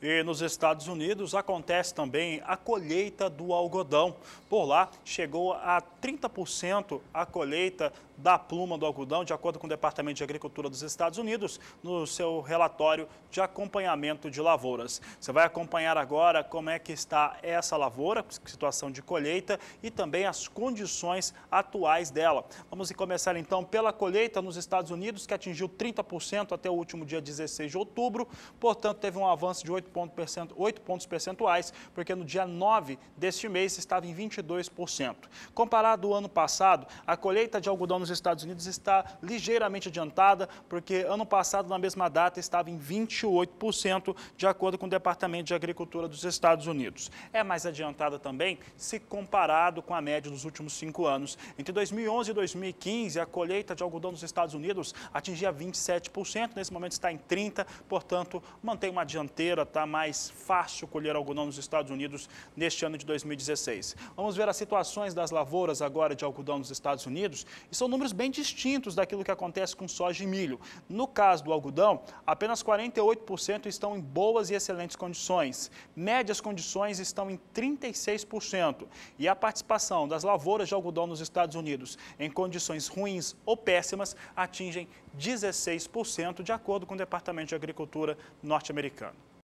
E nos Estados Unidos acontece também a colheita do algodão. Por lá, chegou a 30% a colheita da pluma do algodão, de acordo com o Departamento de Agricultura dos Estados Unidos, no seu relatório de acompanhamento de lavouras. Você vai acompanhar agora como é que está essa lavoura, situação de colheita e também as condições atuais dela. Vamos começar então pela colheita nos Estados Unidos, que atingiu 30% até o último dia 16 de outubro, portanto, teve um avanço de 8 8, pontos percentuais, porque no dia 9 deste mês estava em 22%. Comparado ao ano passado, a colheita de algodão nos Estados Unidos está ligeiramente adiantada, porque ano passado, na mesma data, estava em 28%, de acordo com o Departamento de Agricultura dos Estados Unidos. É mais adiantada também se comparado com a média dos últimos cinco anos. Entre 2011 e 2015, a colheita de algodão nos Estados Unidos atingia 27%, nesse momento está em 30%, portanto, mantém uma dianteira, tá? está mais fácil colher algodão nos Estados Unidos neste ano de 2016. Vamos ver as situações das lavouras agora de algodão nos Estados Unidos e são números bem distintos daquilo que acontece com soja e milho. No caso do algodão, apenas 48% estão em boas e excelentes condições. Médias condições estão em 36%. E a participação das lavouras de algodão nos Estados Unidos em condições ruins ou péssimas atingem 16%, de acordo com o Departamento de Agricultura norte-americano.